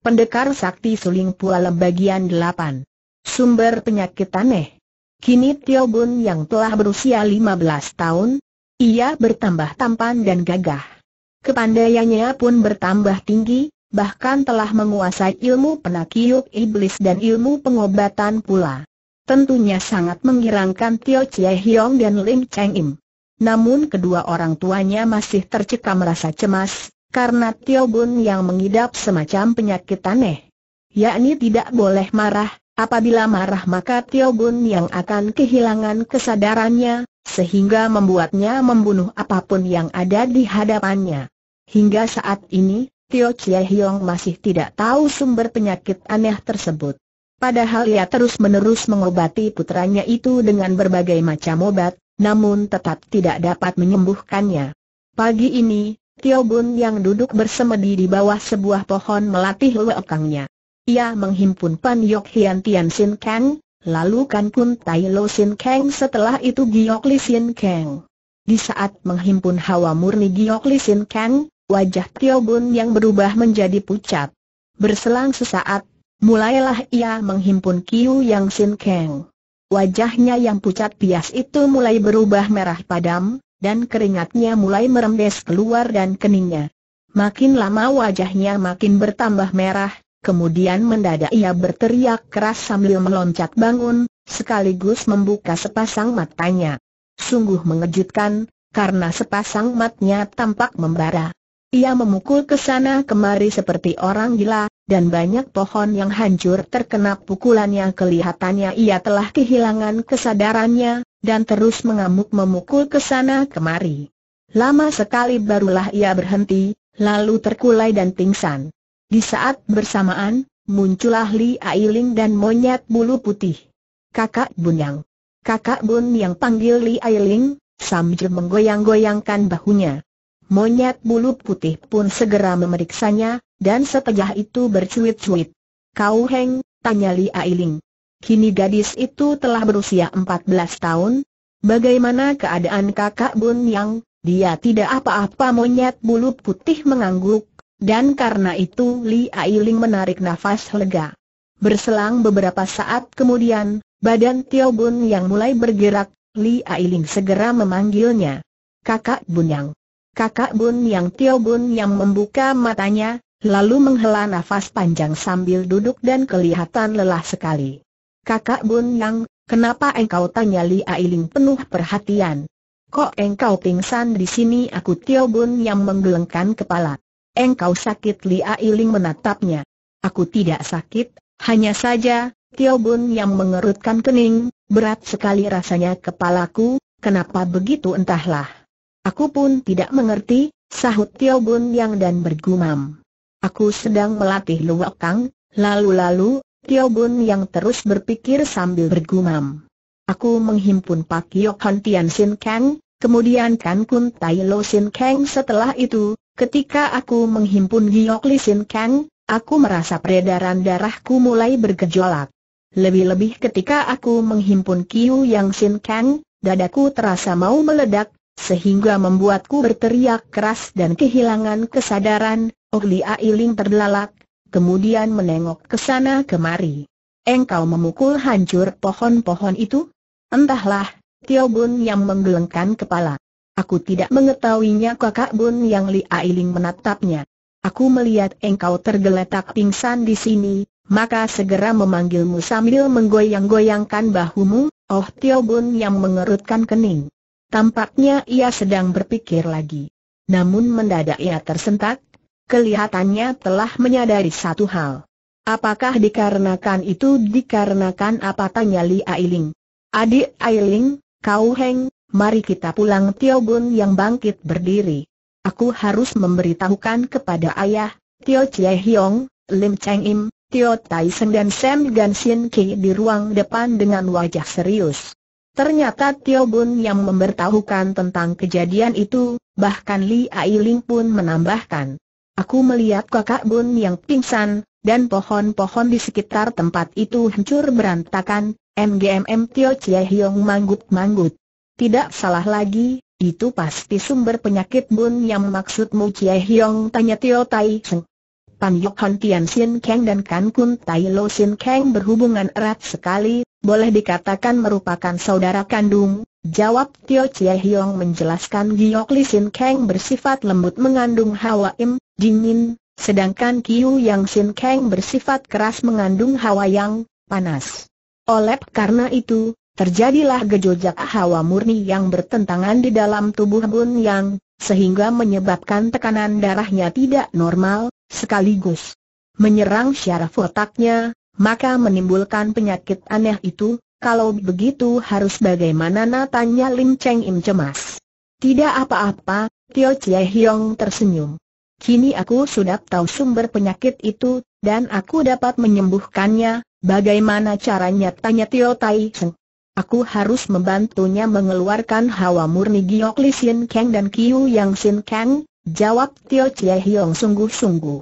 Pendekar Sakti Suling Pualem bagian 8. Sumber penyakit aneh. Kini Tio Bun yang telah berusia 15 tahun, ia bertambah tampan dan gagah. Kepandaiannya pun bertambah tinggi, bahkan telah menguasai ilmu penakiuk iblis dan ilmu pengobatan pula. Tentunya sangat mengirangkan Tio Chie Hiong dan Lim Cheng Im. Namun kedua orang tuanya masih tercekam rasa cemas, karena Tio Bun yang mengidap semacam penyakit aneh. Yakni tidak boleh marah, apabila marah maka Tio Bun yang akan kehilangan kesadarannya, sehingga membuatnya membunuh apapun yang ada di hadapannya. Hingga saat ini, Tio Chie Hiong masih tidak tahu sumber penyakit aneh tersebut. Padahal ia terus-menerus mengobati putranya itu dengan berbagai macam obat, namun tetap tidak dapat menyembuhkannya. Pagi ini, Tio Bun yang duduk bersemedi di bawah sebuah pohon melatih lekangnya. Ia menghimpun Pan Yok Hian Tian Sin Kang, lalu Kan Kun Tai Lo Sin Kang setelah itu Giok Li Sin Kang. Di saat menghimpun hawa murni Giok Li Sin Kang, wajah Tio Bun yang berubah menjadi pucat. Berselang sesaat, mulailah ia menghimpun Kiu Yang Sin Kang. Wajahnya yang pucat bias itu mulai berubah merah padam, dan keringatnya mulai merembes keluar dan keningnya. Makin lama wajahnya makin bertambah merah, kemudian mendadak ia berteriak keras sambil meloncat bangun, sekaligus membuka sepasang matanya. Sungguh mengejutkan, karena sepasang matanya tampak membara. Ia memukul ke sana kemari seperti orang gila, dan banyak pohon yang hancur terkena pukulannya kelihatannya ia telah kehilangan kesadarannya, dan terus mengamuk memukul ke sana kemari. Lama sekali barulah ia berhenti, lalu terkulai dan pingsan. Di saat bersamaan, muncullah Li Ailing dan monyet bulu putih. Kakak Bunyang. Kakak Bun yang panggil Li Ailing, sambil menggoyang-goyangkan bahunya. Monyet bulu putih pun segera memeriksanya, dan setelah itu bercuit-cuit. Kau Heng, tanya Li Ailing. Kini gadis itu telah berusia 14 tahun. Bagaimana keadaan kakak Bun Yang? Dia tidak apa-apa monyet bulu putih mengangguk, dan karena itu Li Ailing menarik nafas lega. Berselang beberapa saat kemudian, badan Tio Bun Yang mulai bergerak, Li Ailing segera memanggilnya. Kakak Bun Yang. Kakak Bun Yang Tio Bun Yang membuka matanya, lalu menghela nafas panjang sambil duduk dan kelihatan lelah sekali. Kakak Bun Yang, kenapa engkau tanya Li Ailing penuh perhatian? Kok engkau pingsan di sini? Aku Tio Bun Yang menggelengkan kepala. Engkau sakit Li Ailing menatapnya. Aku tidak sakit, hanya saja, Tio Bun Yang mengerutkan kening, berat sekali rasanya kepalaku, kenapa begitu entahlah. Aku pun tidak mengerti, sahut Tio Bun Yang dan bergumam. Aku sedang melatih luwak kang, lalu-lalu, Tio Bun yang terus berpikir sambil bergumam. Aku menghimpun Pak Yok Han Tian Sin Kang, kemudian Kan Kun Tai Lo Sin Kang setelah itu, ketika aku menghimpun Giyok Li Sin Kang, aku merasa peredaran darahku mulai bergejolak. Lebih-lebih ketika aku menghimpun Kiu Yang Sin Kang, dadaku terasa mau meledak, sehingga membuatku berteriak keras dan kehilangan kesadaran, Ogli Ailing terbelalak, kemudian menengok ke sana kemari. Engkau memukul hancur pohon-pohon itu? Entahlah, Tio Bun yang menggelengkan kepala. Aku tidak mengetahuinya kakak Bun yang Li Ailing menatapnya. Aku melihat engkau tergeletak pingsan di sini, maka segera memanggilmu sambil menggoyang-goyangkan bahumu, oh Tio Bun yang mengerutkan kening. Tampaknya ia sedang berpikir lagi. Namun mendadak ia tersentak, kelihatannya telah menyadari satu hal. Apakah dikarenakan itu dikarenakan apa tanya Li Ailing? Adik Ailing, kau Heng, mari kita pulang Tio Bun yang bangkit berdiri. Aku harus memberitahukan kepada ayah, Tio Chie Hiong, Lim Cheng Im, Tio Tai Seng dan Sam Gan Sin Ki di ruang depan dengan wajah serius. Ternyata Tio Bun yang memberitahukan tentang kejadian itu, bahkan Li Ailing pun menambahkan. Aku melihat kakak Bun yang pingsan, dan pohon-pohon di sekitar tempat itu hancur berantakan, MGMM Tio Chie Hiong manggut-manggut. Tidak salah lagi, itu pasti sumber penyakit Bun yang maksudmu Chie Hiong tanya Tio Tai Seng. Pan Yok Han Tian Sin Kang dan Kan Kun Tai Lo Sin Kang berhubungan erat sekali, boleh dikatakan merupakan saudara kandung, Jawab Tio Chie Hiong menjelaskan Giyok Li Sin Kang bersifat lembut mengandung hawa im, dingin, sedangkan Kiu Yang Sin Kang bersifat keras mengandung hawa yang panas. Oleh karena itu, terjadilah gejolak hawa murni yang bertentangan di dalam tubuh Bun Yang, sehingga menyebabkan tekanan darahnya tidak normal, sekaligus menyerang syaraf otaknya, maka menimbulkan penyakit aneh itu, kalau begitu harus bagaimana natanya Lim Cheng Im cemas. Tidak apa-apa, Tio Chie Hiong tersenyum. Kini aku sudah tahu sumber penyakit itu, dan aku dapat menyembuhkannya, bagaimana caranya tanya Tio Tai Seng. Aku harus membantunya mengeluarkan hawa murni Giyok Li Sin Kang dan Kiu Yang Sin Kang, jawab Tio Chie Hiong sungguh-sungguh.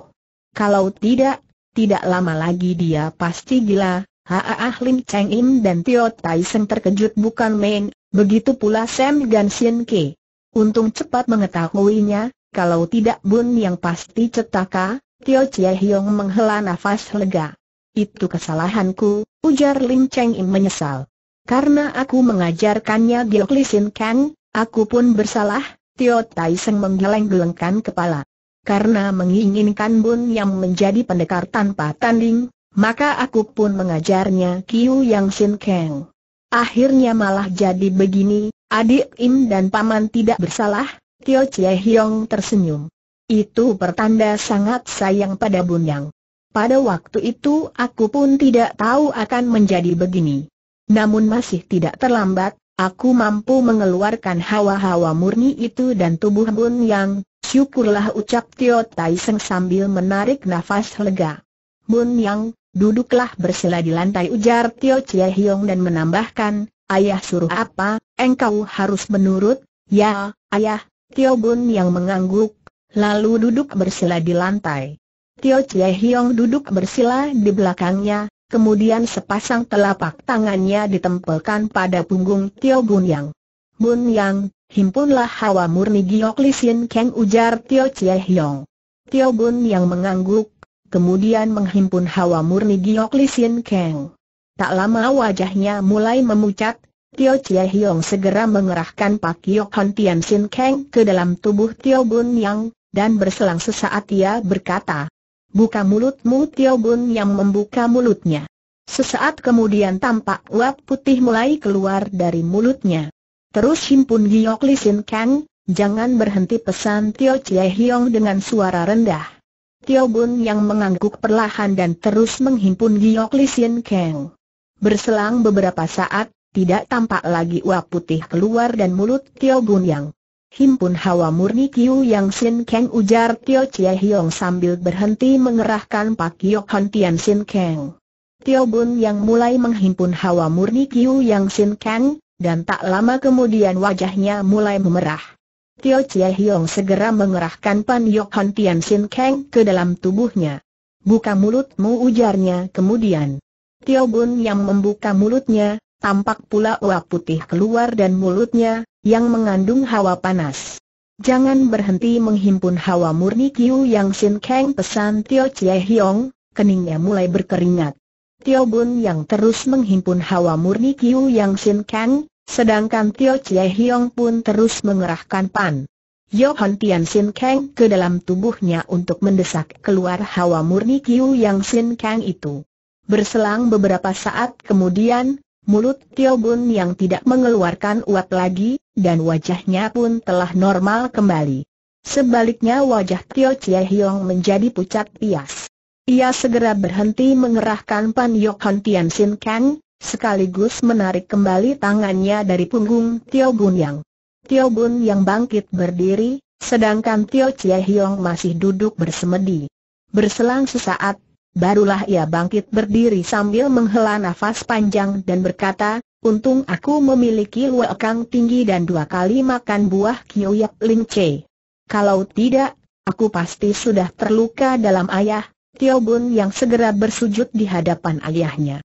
Kalau tidak, tidak lama lagi dia pasti gila, Haa Lim Cheng Im dan Tio Tai Seng terkejut bukan main, begitu pula Sam Gan Sien Ke. Untung cepat mengetahuinya, kalau tidak Bun yang pasti cetaka, Tio Chie Hiong menghela nafas lega. Itu kesalahanku, ujar Lim Cheng Im menyesal. Karena aku mengajarkannya Dioklisin Kang, aku pun bersalah, Tio Tai Seng menggeleng-gelengkan kepala. Karena menginginkan Bun yang menjadi pendekar tanpa tanding, maka aku pun mengajarnya Kiu Yang Sin Kang. Akhirnya malah jadi begini, adik Im dan paman tidak bersalah, Tio Chie Hiong tersenyum. Itu pertanda sangat sayang pada Bun Yang. Pada waktu itu aku pun tidak tahu akan menjadi begini. Namun masih tidak terlambat, aku mampu mengeluarkan hawa-hawa murni itu dan tubuh Bun Yang. syukurlah ucap Tio Tai Seng sambil menarik nafas lega. Bun Yang. Duduklah bersila di lantai ujar Tio Chie Hiong dan menambahkan, Ayah suruh apa, engkau harus menurut, ya, ayah, Tio Bun yang mengangguk, lalu duduk bersila di lantai. Tio Chie Hiong duduk bersila di belakangnya, kemudian sepasang telapak tangannya ditempelkan pada punggung Tio Bun Yang. Bun Yang, himpunlah hawa murni Giok Lisin keng ujar Tio Chie Hiong. Tio Bun Yang mengangguk, kemudian menghimpun hawa murni Giok Li Sin Kang. Tak lama wajahnya mulai memucat, Tio Chie Hiong segera mengerahkan Pak Giok Hon Tian Sin keng ke dalam tubuh Tio Bun Yang, dan berselang sesaat ia berkata, Buka mulutmu Tio Bun Yang membuka mulutnya. Sesaat kemudian tampak uap putih mulai keluar dari mulutnya. Terus himpun Giok Li Sin Kang, jangan berhenti pesan Tio Chie Hiong dengan suara rendah. Tio Bun yang mengangguk perlahan dan terus menghimpun giok Li Sien Kang. Berselang beberapa saat, tidak tampak lagi uap putih keluar dan mulut Tio Bun yang himpun hawa murni Kiu Yang Sin keng ujar Tio Chie Hiong sambil berhenti mengerahkan Pak Giok Han Tian Sin keng. Tio Bun yang mulai menghimpun hawa murni Kiu Yang Sin keng dan tak lama kemudian wajahnya mulai memerah. Tio Chie Hiong segera mengerahkan Pan Yok Han Tian Sin Kang ke dalam tubuhnya. Buka mulutmu ujarnya kemudian. Tio Bun yang membuka mulutnya, tampak pula uap putih keluar dan mulutnya, yang mengandung hawa panas. Jangan berhenti menghimpun hawa murni Kiu Yang Sin Kang pesan Tio Chie Hiong, keningnya mulai berkeringat. Tio Bun yang terus menghimpun hawa murni Kiu Yang Sin Kang, Sedangkan Tio Chie Hiong pun terus mengerahkan Pan. Yohan Tian Sin Kang ke dalam tubuhnya untuk mendesak keluar hawa murni Kiu Yang Sin Kang itu. Berselang beberapa saat kemudian, mulut Tio Bun yang tidak mengeluarkan uap lagi, dan wajahnya pun telah normal kembali. Sebaliknya wajah Tio Chie Hiong menjadi pucat pias. Ia segera berhenti mengerahkan Pan Yohan Tian Sin Kang, Sekaligus menarik kembali tangannya dari punggung Tio Bun Yang. Tio Bun Yang bangkit berdiri, sedangkan Tio Chie Hiong masih duduk bersemedi. Berselang sesaat, barulah ia bangkit berdiri sambil menghela nafas panjang dan berkata, Untung aku memiliki luekang tinggi dan dua kali makan buah Yap Ling Che. Kalau tidak, aku pasti sudah terluka dalam ayah, Tio Bun yang segera bersujud di hadapan ayahnya.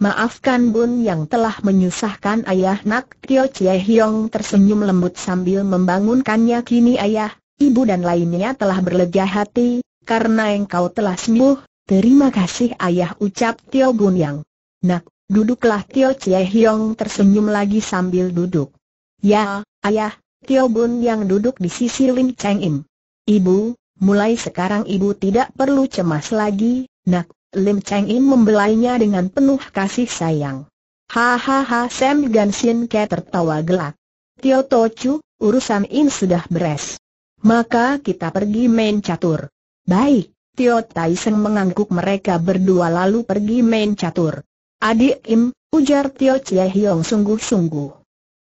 Maafkan Bun yang telah menyusahkan ayah Nak Tio Chie Hiong tersenyum lembut sambil membangunkannya kini ayah, ibu dan lainnya telah berlega hati, karena engkau telah sembuh, terima kasih ayah ucap Tio Bun yang. Nak, duduklah Tio Chie Hiong tersenyum lagi sambil duduk. Ya, ayah, Tio Bun yang duduk di sisi Lim Cheng Im. Ibu, mulai sekarang ibu tidak perlu cemas lagi, Nak, Lim Cheng Im membelainya dengan penuh kasih sayang. Hahaha Sam Gansin Ke tertawa gelak. Tio Tochu, urusan In sudah beres. Maka kita pergi main catur. Baik, Tio Tai Seng mengangguk mereka berdua lalu pergi main catur. Adik Im, ujar Tio Chie Hiong sungguh-sungguh.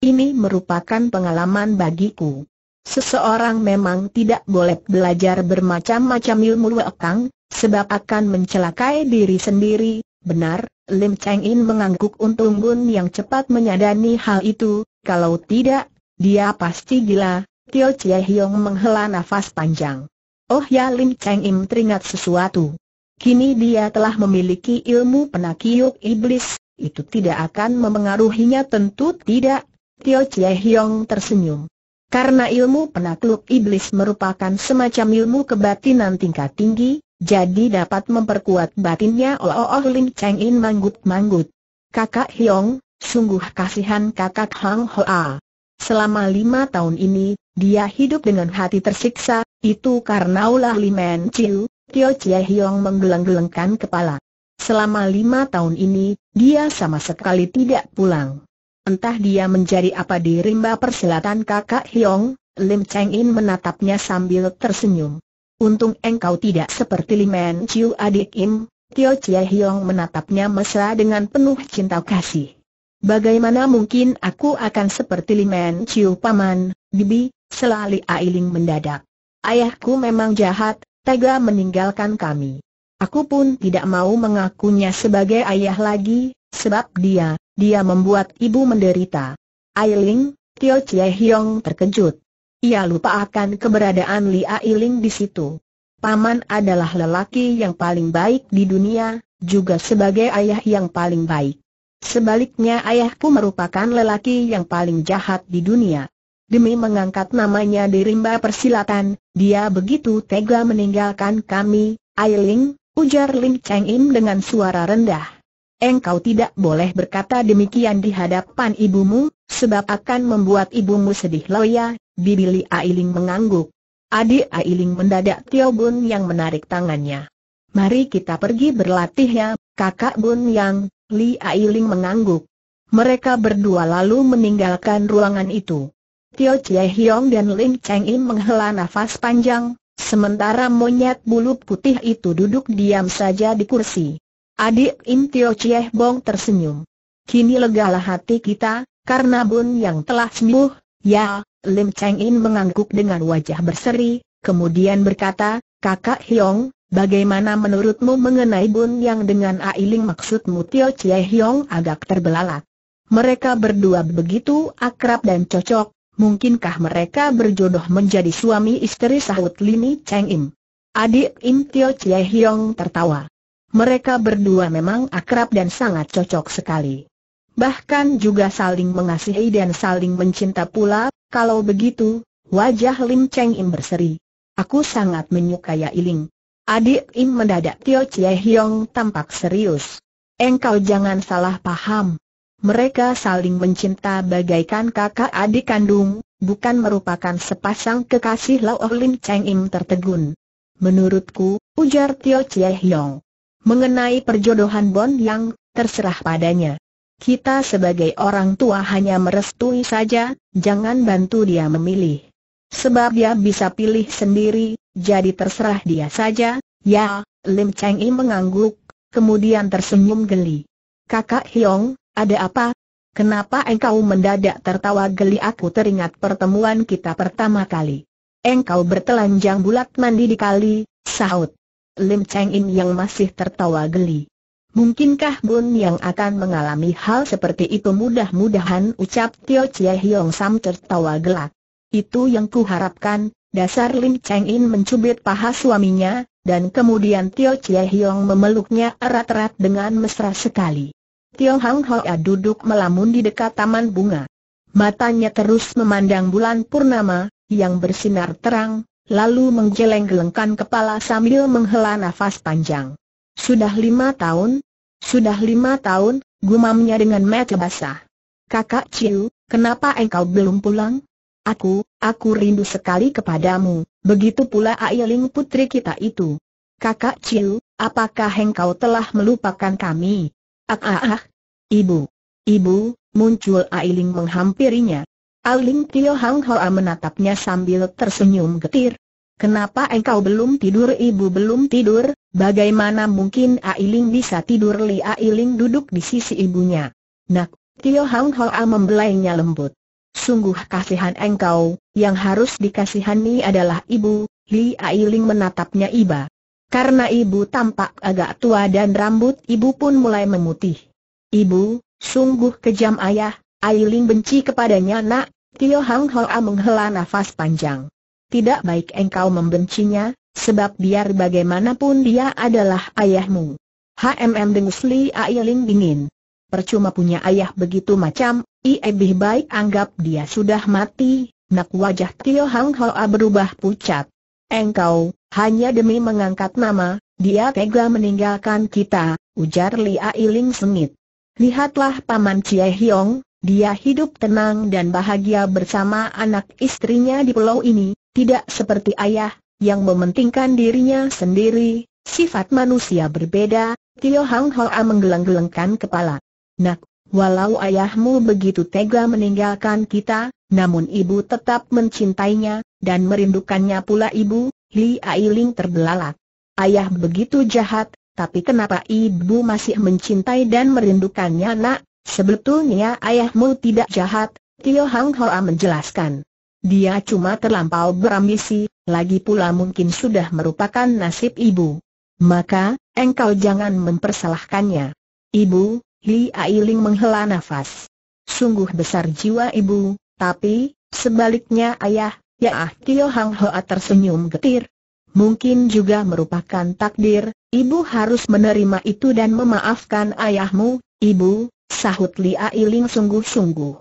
Ini merupakan pengalaman bagiku. Seseorang memang tidak boleh belajar bermacam-macam ilmu lekang, sebab akan mencelakai diri sendiri, benar, Lim Cheng In mengangguk untung Gun yang cepat menyadari hal itu, kalau tidak, dia pasti gila, Tio Chie Hiong menghela nafas panjang. Oh ya Lim Cheng In teringat sesuatu. Kini dia telah memiliki ilmu penakiuk iblis, itu tidak akan memengaruhinya tentu tidak, Tio Chie Hiong tersenyum. Karena ilmu penakluk iblis merupakan semacam ilmu kebatinan tingkat tinggi, jadi dapat memperkuat batinnya Oh, oh, oh lin Cheng In manggut-manggut. Kakak Hiong, sungguh kasihan kakak Hang Hoa. Selama lima tahun ini, dia hidup dengan hati tersiksa, itu karena ulah Limen Chiu, Tio Chia Hiong menggeleng-gelengkan kepala. Selama lima tahun ini, dia sama sekali tidak pulang. Entah dia menjadi apa di rimba perselatan kakak Hiong, Lim Cheng In menatapnya sambil tersenyum. Untung engkau tidak seperti Lim En Chiu adik Im, Tio Chia Hiong menatapnya mesra dengan penuh cinta kasih. Bagaimana mungkin aku akan seperti Lim En Chiu Paman, Bibi, selali Ailing mendadak. Ayahku memang jahat, tega meninggalkan kami. Aku pun tidak mau mengakunya sebagai ayah lagi, Sebab dia, dia membuat ibu menderita. Ailing, Tio Chie Hiong terkejut. Ia lupa akan keberadaan Li Ailing di situ. Paman adalah lelaki yang paling baik di dunia, juga sebagai ayah yang paling baik. Sebaliknya ayahku merupakan lelaki yang paling jahat di dunia. Demi mengangkat namanya di rimba persilatan, dia begitu tega meninggalkan kami, Ailing, ujar Lim Cheng Im dengan suara rendah engkau tidak boleh berkata demikian di hadapan ibumu, sebab akan membuat ibumu sedih loya, bibi Li Ailing mengangguk. Adik Ailing mendadak Tio Bun yang menarik tangannya. Mari kita pergi berlatih ya, kakak Bun Yang, Li Ailing mengangguk. Mereka berdua lalu meninggalkan ruangan itu. Tio Chie Hiong dan Ling Cheng Im menghela nafas panjang, sementara monyet bulu putih itu duduk diam saja di kursi. Adik Im Tio Chieh Bong tersenyum. Kini legalah hati kita, karena Bun yang telah sembuh, ya, Lim Cheng In mengangguk dengan wajah berseri, kemudian berkata, Kakak Hiong, bagaimana menurutmu mengenai Bun yang dengan Ailing maksudmu Tio Chie Hiong agak terbelalak? Mereka berdua begitu akrab dan cocok, mungkinkah mereka berjodoh menjadi suami istri sahut Lini Cheng Im? Adik Im Tio Chie Hiong tertawa. Mereka berdua memang akrab dan sangat cocok sekali. Bahkan juga saling mengasihi dan saling mencinta pula, kalau begitu, wajah Lim Cheng Im berseri. Aku sangat menyukai Iling. Adik Im mendadak Tio Chie Hiong tampak serius. Engkau jangan salah paham. Mereka saling mencinta bagaikan kakak adik kandung, bukan merupakan sepasang kekasih Lao oh Lim Cheng Im tertegun. Menurutku, ujar Tio Chie Hiong. Mengenai perjodohan Bon Yang, terserah padanya. Kita sebagai orang tua hanya merestui saja, jangan bantu dia memilih. Sebab dia bisa pilih sendiri, jadi terserah dia saja, ya, Lim Cheng Yi mengangguk, kemudian tersenyum geli. Kakak Hiong, ada apa? Kenapa engkau mendadak tertawa geli aku teringat pertemuan kita pertama kali? Engkau bertelanjang bulat mandi di kali, sahut. Lim Cheng In yang masih tertawa geli. Mungkinkah Bun yang akan mengalami hal seperti itu mudah-mudahan ucap Tio Chie Hiong Sam tertawa gelak. Itu yang kuharapkan, dasar Lim Cheng In mencubit paha suaminya, dan kemudian Tio Chie Hiong memeluknya erat-erat dengan mesra sekali. Tio Hang Hoa duduk melamun di dekat taman bunga. Matanya terus memandang bulan purnama, yang bersinar terang, lalu menggeleng-gelengkan kepala sambil menghela nafas panjang. Sudah lima tahun? Sudah lima tahun, gumamnya dengan mata basah. Kakak Ciu, kenapa engkau belum pulang? Aku, aku rindu sekali kepadamu, begitu pula Ailing putri kita itu. Kakak Ciu, apakah engkau telah melupakan kami? Ah ah ah, ibu, ibu, muncul Ailing menghampirinya, Aling Tio Hang Hoa menatapnya sambil tersenyum getir. Kenapa engkau belum tidur ibu belum tidur, bagaimana mungkin Ailing bisa tidur Li Ailing duduk di sisi ibunya. Nak, Tio Hang Hoa membelainya lembut. Sungguh kasihan engkau, yang harus dikasihani adalah ibu, Li Ailing menatapnya iba. Karena ibu tampak agak tua dan rambut ibu pun mulai memutih. Ibu, sungguh kejam ayah, Ailing benci kepadanya nak, Tio Hang Hoa menghela nafas panjang. Tidak baik engkau membencinya, sebab biar bagaimanapun dia adalah ayahmu. HMM dengus Li Ailing dingin. Percuma punya ayah begitu macam, i lebih baik anggap dia sudah mati, nak wajah Tio Hang Hoa berubah pucat. Engkau, hanya demi mengangkat nama, dia tega meninggalkan kita, ujar Li Ailing sengit. Lihatlah Paman Cie Hiong, dia hidup tenang dan bahagia bersama anak istrinya di pulau ini, tidak seperti ayah, yang mementingkan dirinya sendiri, sifat manusia berbeda, Tio Hang Hoa menggeleng-gelengkan kepala. Nak, walau ayahmu begitu tega meninggalkan kita, namun ibu tetap mencintainya, dan merindukannya pula ibu, Li Ailing terbelalak. Ayah begitu jahat, tapi kenapa ibu masih mencintai dan merindukannya nak? Sebetulnya ayahmu tidak jahat, Tio Hang Hoa menjelaskan. Dia cuma terlampau berambisi, lagi pula mungkin sudah merupakan nasib ibu. Maka, engkau jangan mempersalahkannya. Ibu, Li Ailing menghela nafas. Sungguh besar jiwa ibu, tapi, sebaliknya ayah, ya ah Tio Hang Hoa tersenyum getir. Mungkin juga merupakan takdir, ibu harus menerima itu dan memaafkan ayahmu, ibu, Sahut Li Ailing sungguh-sungguh.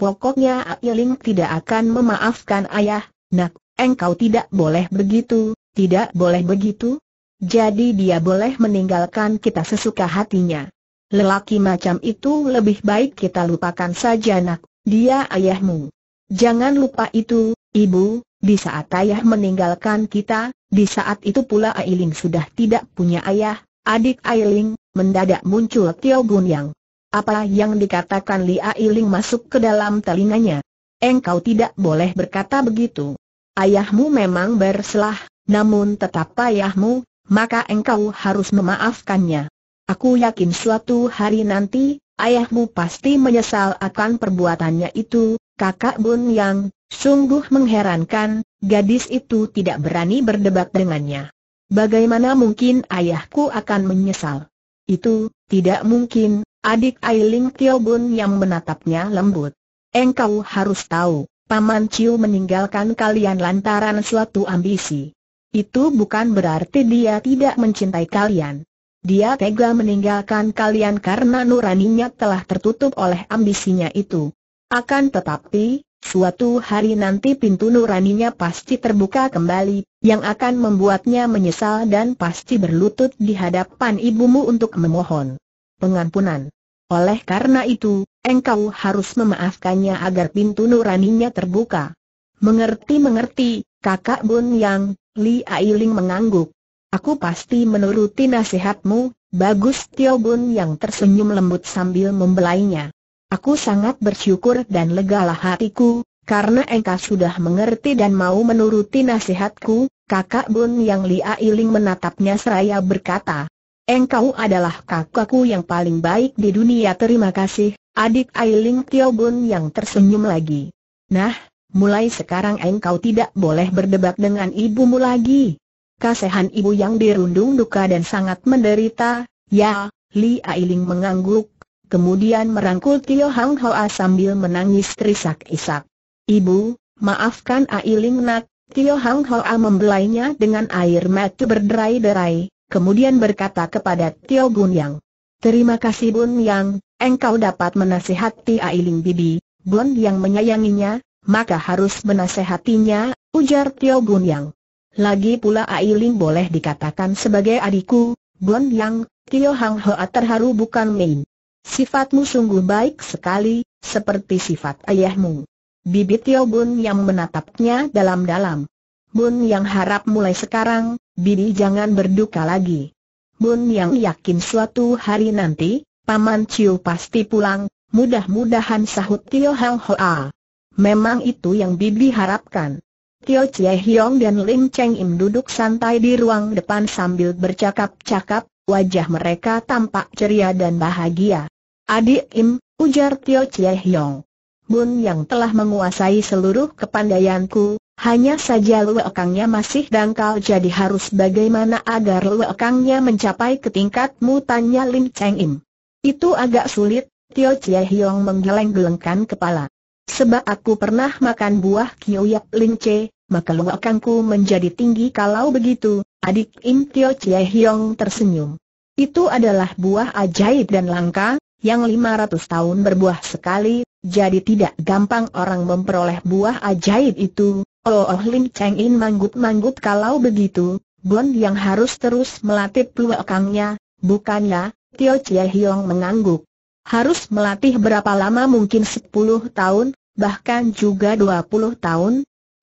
Pokoknya Ailing tidak akan memaafkan ayah, nak, engkau tidak boleh begitu, tidak boleh begitu. Jadi dia boleh meninggalkan kita sesuka hatinya. Lelaki macam itu lebih baik kita lupakan saja nak, dia ayahmu. Jangan lupa itu, ibu, di saat ayah meninggalkan kita, di saat itu pula Ailing sudah tidak punya ayah, adik Ailing, mendadak muncul Tio Yang. Apa yang dikatakan Li Ailing masuk ke dalam telinganya. Engkau tidak boleh berkata begitu. Ayahmu memang berselah, namun tetap ayahmu, maka engkau harus memaafkannya. Aku yakin suatu hari nanti, ayahmu pasti menyesal akan perbuatannya itu, kakak Bun Yang, sungguh mengherankan, gadis itu tidak berani berdebat dengannya. Bagaimana mungkin ayahku akan menyesal? Itu, tidak mungkin, Adik Ailing Tio Bun yang menatapnya lembut. Engkau harus tahu, Paman Ciu meninggalkan kalian lantaran suatu ambisi. Itu bukan berarti dia tidak mencintai kalian. Dia tega meninggalkan kalian karena nuraninya telah tertutup oleh ambisinya itu. Akan tetapi, suatu hari nanti pintu nuraninya pasti terbuka kembali, yang akan membuatnya menyesal dan pasti berlutut di hadapan ibumu untuk memohon pengampunan. Oleh karena itu, engkau harus memaafkannya agar pintu nuraninya terbuka. Mengerti-mengerti, kakak Bun Yang, Li Ailing mengangguk. Aku pasti menuruti nasihatmu, bagus Tio Bun Yang tersenyum lembut sambil membelainya. Aku sangat bersyukur dan legalah hatiku, karena engkau sudah mengerti dan mau menuruti nasihatku, kakak Bun Yang Li Ailing menatapnya seraya berkata. Engkau adalah kakakku yang paling baik di dunia terima kasih, adik Ailing Tio Bun yang tersenyum lagi. Nah, mulai sekarang engkau tidak boleh berdebat dengan ibumu lagi. Kasehan ibu yang dirundung duka dan sangat menderita, ya, Li Ailing mengangguk, kemudian merangkul Tio Hang Hoa sambil menangis terisak-isak. Ibu, maafkan Ailing nak, Tio Hang Hoa membelainya dengan air mata berderai-derai kemudian berkata kepada Tio Bun Yang. Terima kasih Bun Yang, engkau dapat menasehati Ailing Bibi, Bun Yang menyayanginya, maka harus menasehatinya, ujar Tio Bun Yang. Lagi pula Ailing boleh dikatakan sebagai adikku, Bun Yang, Tio Hang Hoa terharu bukan main. Sifatmu sungguh baik sekali, seperti sifat ayahmu. Bibi Tio Bun Yang menatapnya dalam-dalam. Bun Yang harap mulai sekarang, Bibi jangan berduka lagi. Bun yang yakin suatu hari nanti, Paman Ciu pasti pulang, mudah-mudahan sahut Tio Hang Hoa. Memang itu yang Bibi harapkan. Tio Chie Hiong dan Lim Cheng Im duduk santai di ruang depan sambil bercakap-cakap, wajah mereka tampak ceria dan bahagia. Adik Im, ujar Tio Chie Hiong. Bun yang telah menguasai seluruh kepandaianku, hanya saja luekangnya masih dangkal jadi harus bagaimana agar luekangnya mencapai ke tingkatmu tanya Lim Cheng Im. Itu agak sulit, Tio Chie Hiong menggeleng-gelengkan kepala. Sebab aku pernah makan buah Yap Lim Che, maka luekangku menjadi tinggi kalau begitu, adik Im Tio Chie Hiong tersenyum. Itu adalah buah ajaib dan langka, yang 500 tahun berbuah sekali, jadi tidak gampang orang memperoleh buah ajaib itu, Oh, oh Lim Cheng In manggut-manggut kalau begitu, Bon yang harus terus melatih peluakangnya, bukannya, Tio Chie Hiong mengangguk. Harus melatih berapa lama mungkin 10 tahun, bahkan juga 20 tahun?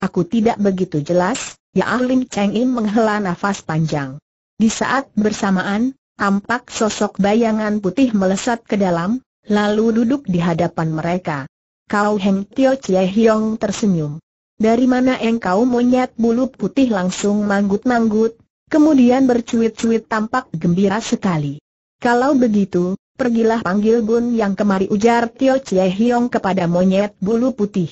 Aku tidak begitu jelas, ya ah Lim Cheng In menghela nafas panjang. Di saat bersamaan, tampak sosok bayangan putih melesat ke dalam, lalu duduk di hadapan mereka. Kau Heng Tio Chie Hiong tersenyum. Dari mana engkau monyet bulu putih langsung manggut-manggut, kemudian bercuit-cuit tampak gembira sekali. Kalau begitu, pergilah panggil Bun yang kemari ujar Tio Chie Hiong kepada monyet bulu putih.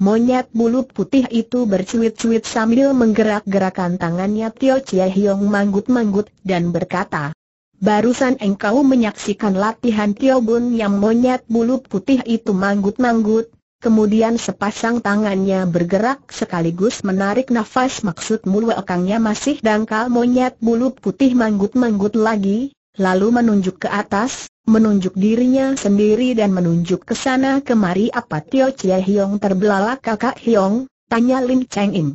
Monyet bulu putih itu bercuit-cuit sambil menggerak-gerakan tangannya Tio Chie Hiong manggut-manggut dan berkata, Barusan engkau menyaksikan latihan Tio Bun yang monyet bulu putih itu manggut-manggut, Kemudian sepasang tangannya bergerak sekaligus menarik nafas maksud mulu ekangnya masih dangkal monyet bulu putih manggut-manggut lagi, lalu menunjuk ke atas, menunjuk dirinya sendiri dan menunjuk ke sana kemari apa Tio Chie Hiong terbelalak kakak Hiong, tanya Lin Cheng Im.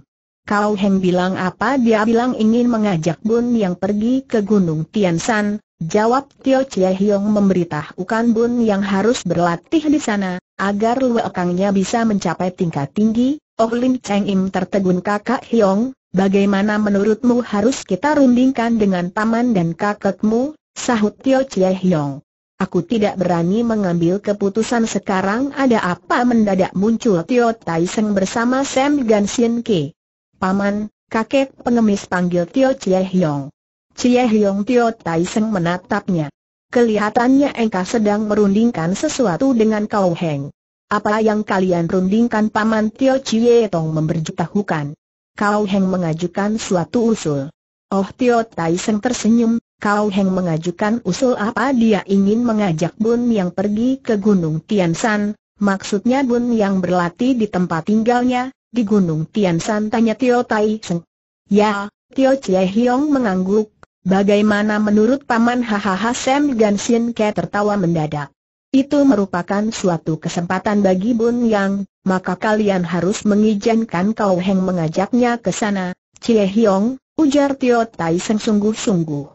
Kau Heng bilang apa dia bilang ingin mengajak Bun yang pergi ke Gunung Tian San, Jawab Tio Chie Hiong memberitahukan Bun yang harus berlatih di sana, agar luekangnya bisa mencapai tingkat tinggi, Oh Lim Cheng Im tertegun kakak Hiong, bagaimana menurutmu harus kita rundingkan dengan paman dan kakakmu? sahut Tio Chie Hiong. Aku tidak berani mengambil keputusan sekarang ada apa mendadak muncul Tio Tai Seng bersama Sam Gan Sien Ke. Paman, kakek pengemis panggil Tio Chie Hiong. Cie Hiong Tio Tai Seng menatapnya. Kelihatannya engkau sedang merundingkan sesuatu dengan kau Heng. Apa yang kalian rundingkan Paman Tio Cie Tong memberitahukan. Kau Heng mengajukan suatu usul. Oh Tio Tai Seng tersenyum, kau Heng mengajukan usul apa dia ingin mengajak Bun yang pergi ke Gunung Tian Tiansan, maksudnya Bun yang berlatih di tempat tinggalnya, di Gunung Tian Tiansan tanya Tio Tai Seng. Ya, Tio Cie Hiong mengangguk, Bagaimana menurut Paman Hahaha Sam Gansin Ke tertawa mendadak. Itu merupakan suatu kesempatan bagi Bun Yang, maka kalian harus mengizinkan Kau Heng mengajaknya ke sana, Cie Hiong, ujar Tio Tai Seng sungguh-sungguh.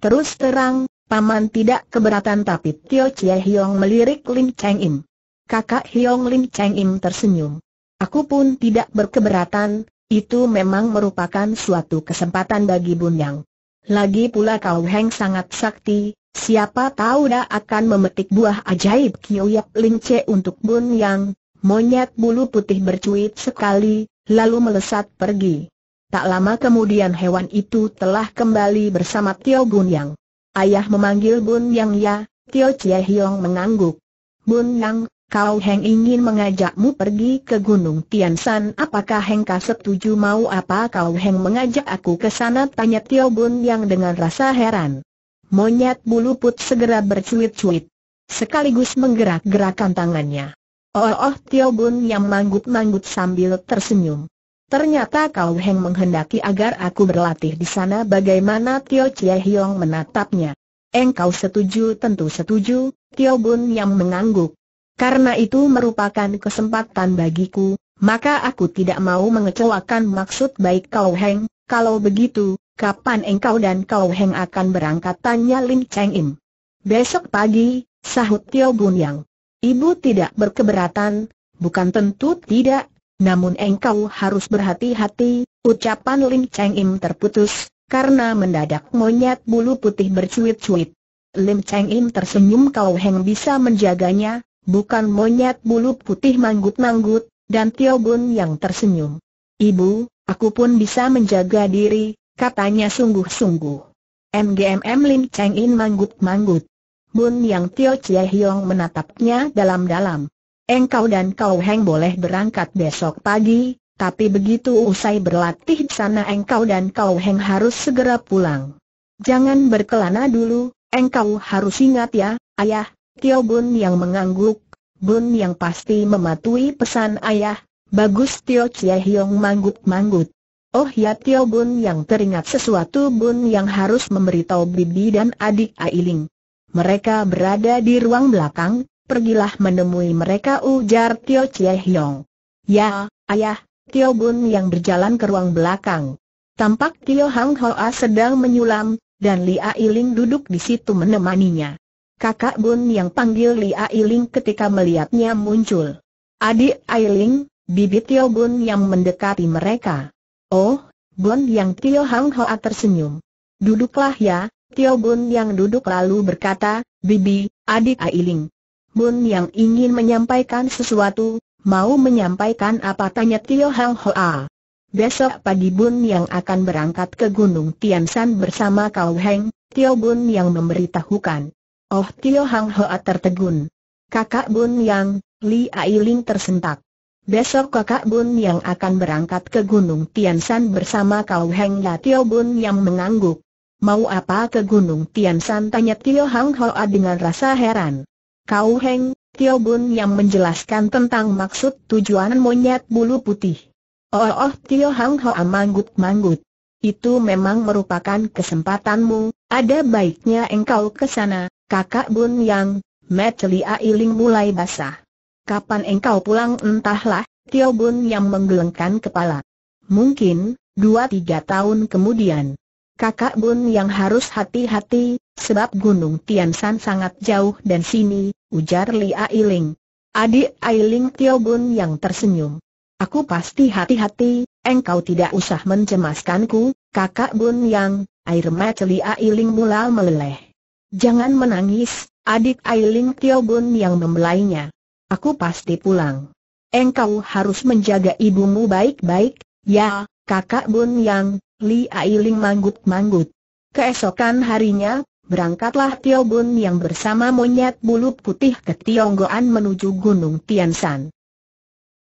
Terus terang, Paman tidak keberatan tapi Tio Cie Hiong melirik Lim Cheng Im. Kakak Hiong Lim Cheng Im tersenyum. Aku pun tidak berkeberatan, itu memang merupakan suatu kesempatan bagi Bun Yang. Lagi pula kau Heng sangat sakti, siapa tahu dah akan memetik buah ajaib Kioyap Lince untuk Bun Yang, monyet bulu putih bercuit sekali, lalu melesat pergi. Tak lama kemudian hewan itu telah kembali bersama Tio Bun Yang. Ayah memanggil Bun Yang ya, Tio Chie Hiong mengangguk. Bun Yang, Kau Heng ingin mengajakmu pergi ke Gunung Tiansan apakah Heng kau setuju mau apa Kau Heng mengajak aku ke sana tanya Tio Bun yang dengan rasa heran. Monyet bulu put segera bercuit-cuit. Sekaligus menggerak-gerakkan tangannya. Oh, oh Tio Bun yang manggut-manggut sambil tersenyum. Ternyata Kau Heng menghendaki agar aku berlatih di sana bagaimana Tio Chie Hiong menatapnya. Engkau setuju tentu setuju, Tio Bun yang mengangguk. Karena itu merupakan kesempatan bagiku, maka aku tidak mau mengecewakan maksud baik Kau Heng, kalau begitu, kapan engkau dan Kau Heng akan berangkat tanya Lin Cheng Im. Besok pagi, sahut Tio Bun Yang. Ibu tidak berkeberatan, bukan tentu tidak, namun engkau harus berhati-hati, ucapan Lin Cheng Im terputus, karena mendadak monyet bulu putih bercuit-cuit. Lim Cheng Im tersenyum kau Heng bisa menjaganya, bukan monyet bulu putih manggut-manggut, dan Tio Bun yang tersenyum. Ibu, aku pun bisa menjaga diri, katanya sungguh-sungguh. MGMM Lin Cheng In manggut-manggut. Bun Yang Tio Chie Hiong menatapnya dalam-dalam. Engkau dan kau Heng boleh berangkat besok pagi, tapi begitu usai berlatih di sana engkau dan kau Heng harus segera pulang. Jangan berkelana dulu, engkau harus ingat ya, ayah, Tio Bun yang mengangguk, Bun yang pasti mematuhi pesan ayah, bagus Tio Chie Hiong manggut-manggut. Oh ya Tio Bun yang teringat sesuatu Bun yang harus memberitahu Bibi dan adik Ailing. Mereka berada di ruang belakang, pergilah menemui mereka ujar Tio Chie Hiong. Ya, ayah, Tio Bun yang berjalan ke ruang belakang. Tampak Tio Hang Hoa sedang menyulam, dan Li Ailing duduk di situ menemaninya kakak Bun yang panggil Li Ailing ketika melihatnya muncul. Adik Ailing, bibit Tio Bun yang mendekati mereka. Oh, Bun yang Tio Hang Hoa tersenyum. Duduklah ya, Tio Bun yang duduk lalu berkata, Bibi, adik Ailing. Bun yang ingin menyampaikan sesuatu, mau menyampaikan apa tanya Tio Hang Hoa. Besok pagi Bun yang akan berangkat ke Gunung Tian Tiansan bersama Kau Heng, Tio Bun yang memberitahukan. Oh Tio Hang Hoa tertegun. Kakak Bun Yang, Li Ailing tersentak. Besok kakak Bun yang akan berangkat ke Gunung Tiansan bersama kau Heng Ya Tio Bun yang mengangguk. Mau apa ke Gunung Tiansan tanya Tio Hang Hoa dengan rasa heran. Kau Heng, Tio Bun yang menjelaskan tentang maksud tujuan monyet bulu putih. Oh oh Tio Hang Hoa manggut-manggut. Itu memang merupakan kesempatanmu, ada baiknya engkau ke sana, Kakak Bun Yang, Metelia Ailing mulai basah. Kapan engkau pulang entahlah, Tio Bun Yang menggelengkan kepala. Mungkin, dua tiga tahun kemudian. Kakak Bun Yang harus hati-hati, sebab Gunung Tian Tiansan sangat jauh dan sini, ujar Lia Iling. Adik Ailing Tio Bun Yang tersenyum. Aku pasti hati-hati, engkau tidak usah mencemaskanku, kakak Bun Yang, air mata Lia Iling mula meleleh. Jangan menangis, adik Ailing Tio Bun yang membelainya. Aku pasti pulang. Engkau harus menjaga ibumu baik-baik, ya, kakak Bun yang, Li Ailing manggut-manggut. Keesokan harinya, berangkatlah Tio Bun yang bersama monyet bulu putih ke Tionggoan menuju Gunung Tiansan.